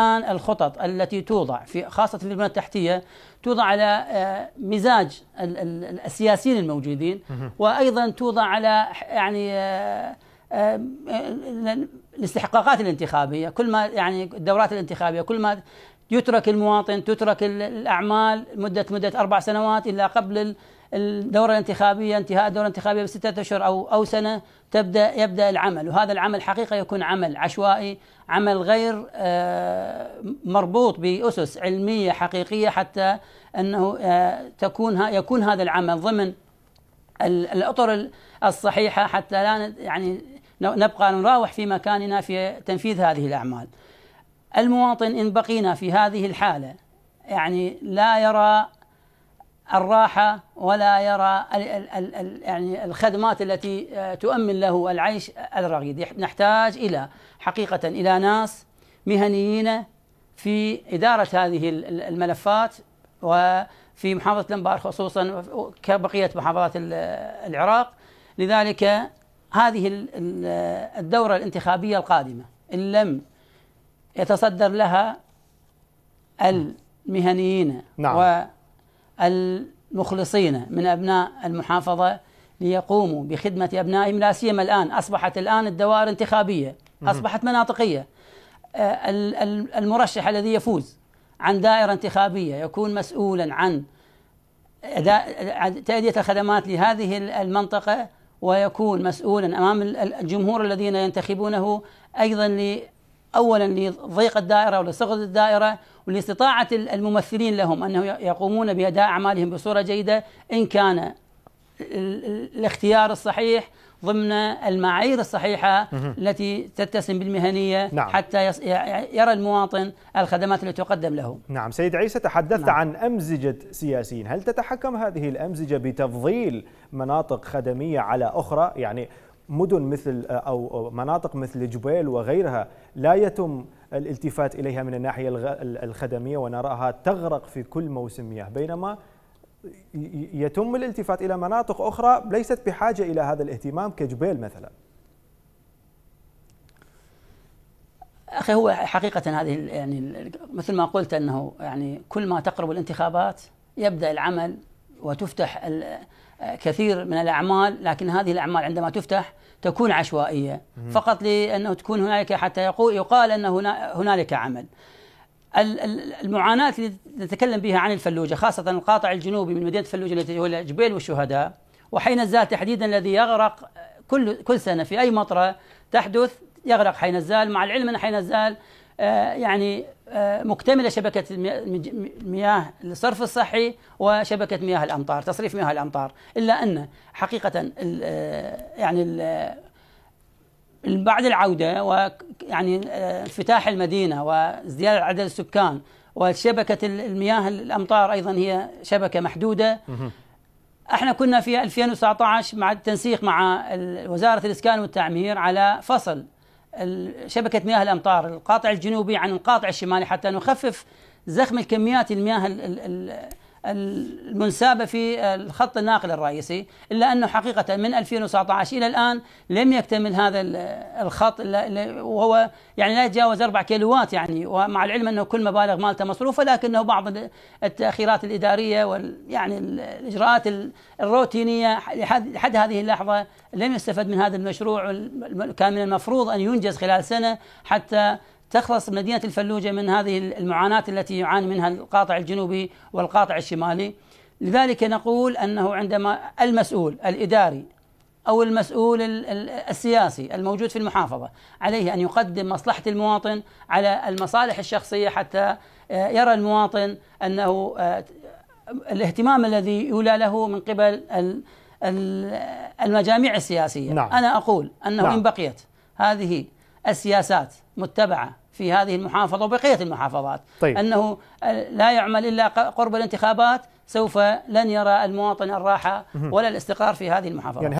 الآن الخطط التي توضع في خاصة في البنى التحتية توضع على آه، مزاج السياسيين الموجودين وأيضا توضع على يعني آه، آه، الاستحقاقات الانتخابية كل ما يعني الدورات الانتخابية كل ما يترك المواطن تترك الأعمال مدة مدة أربع سنوات إلا قبل الدورة الانتخابية انتهاء الدورة الانتخابية بستة أشهر أو أو سنة تبدأ يبدأ العمل وهذا العمل حقيقة يكون عمل عشوائي عمل غير آه، مربوط بأسس علمية حقيقية حتى أنه آه، تكون يكون هذا العمل ضمن الأطر الصحيحة حتى لا يعني نبقى نراوح في مكاننا في تنفيذ هذه الأعمال المواطن إن بقينا في هذه الحالة يعني لا يرى الراحة ولا يرى يعني الخدمات التي آه، تؤمن له العيش الرغيد نحتاج إلى حقيقة إلى ناس مهنيين في إدارة هذه الملفات وفي محافظة الأنبار خصوصا كبقية محافظات العراق لذلك هذه الدورة الانتخابية القادمة إن لم يتصدر لها نعم. المهنيين نعم. و المخلصين من أبناء المحافظة ليقوموا بخدمة أبنائهم لا سيما الآن أصبحت الآن الدوائر انتخابية أصبحت مناطقية آه، المرشح الذي يفوز عن دائرة انتخابية يكون مسؤولا عن أداء تأدية الخدمات لهذه المنطقة ويكون مسؤولا أمام الجمهور الذين ينتخبونه أيضا أولا لضيق الدائرة ولصغر الدائرة ولاستطاعة الممثلين لهم أنه يقومون بأداء أعمالهم بصورة جيدة إن كان الاختيار الصحيح ضمن المعايير الصحيحة التي تتسم بالمهنية نعم. حتى يرى المواطن الخدمات التي تقدم له نعم سيد عيسى تحدثت نعم. عن أمزجة سياسيين هل تتحكم هذه الأمزجة بتفضيل مناطق خدمية على أخرى يعني مدن مثل او مناطق مثل جبيل وغيرها لا يتم الالتفات اليها من الناحيه الخدميه ونراها تغرق في كل موسم مياه بينما يتم الالتفات الى مناطق اخرى ليست بحاجه الى هذا الاهتمام كجبيل مثلا. اخي هو حقيقه هذه يعني مثل ما قلت انه يعني كل ما تقرب الانتخابات يبدا العمل وتفتح كثير من الأعمال لكن هذه الأعمال عندما تفتح تكون عشوائية فقط لأنه تكون هنالك حتى يقول يقال أن هنالك عمل المعاناة اللي نتكلم بها عن الفلوجة خاصة القاطع الجنوبي من مدينة الفلوجة التي هو الجبيل والشهداء الزال تحديدا الذي يغرق كل كل سنة في أي مطرة تحدث يغرق الزال مع العلم أن الزال آه، يعني آه، مكتملة شبكة مياه الصرف الصحي وشبكة مياه الأمطار تصريف مياه الأمطار إلا أن حقيقة آه، يعني ال آه، بعد العودة ويعني انفتاح المدينة وازدياد عدد السكان وشبكة المياه الأمطار أيضا هي شبكة محدودة احنا كنا في 2019 مع التنسيق مع وزارة الإسكان والتعمير على فصل شبكة مياه الأمطار القاطع الجنوبي عن القاطع الشمالي حتى نخفف زخم الكميات المياه المنسابة في الخط الناقل الرئيسي إلا أنه حقيقة من 2019 إلى الآن لم يكتمل هذا الخط وهو يعني لا يتجاوز 4 كيلوات يعني ومع العلم أنه كل مبالغ مالته مصروفة لكنه بعض التأخيرات الإدارية ويعني يعني الإجراءات الروتينية لحد هذه اللحظة لم يستفد من هذا المشروع كان من المفروض أن ينجز خلال سنة حتى تخلص مدينة الفلوجة من هذه المعاناة التي يعاني منها القاطع الجنوبي والقاطع الشمالي لذلك نقول أنه عندما المسؤول الإداري أو المسؤول السياسي الموجود في المحافظة عليه أن يقدم مصلحة المواطن على المصالح الشخصية حتى آه، يرى المواطن أنه آه، الاهتمام الذي يولى له من قبل المجاميع السياسية نعم. أنا أقول أنه نعم. إن بقيت هذه السياسات متبعة في هذه المحافظة وبقية المحافظات طيب. أنه آه، لا يعمل إلا قرب الانتخابات سوف لن يرى المواطن الراحة ولا الاستقرار في هذه المحافظه يعني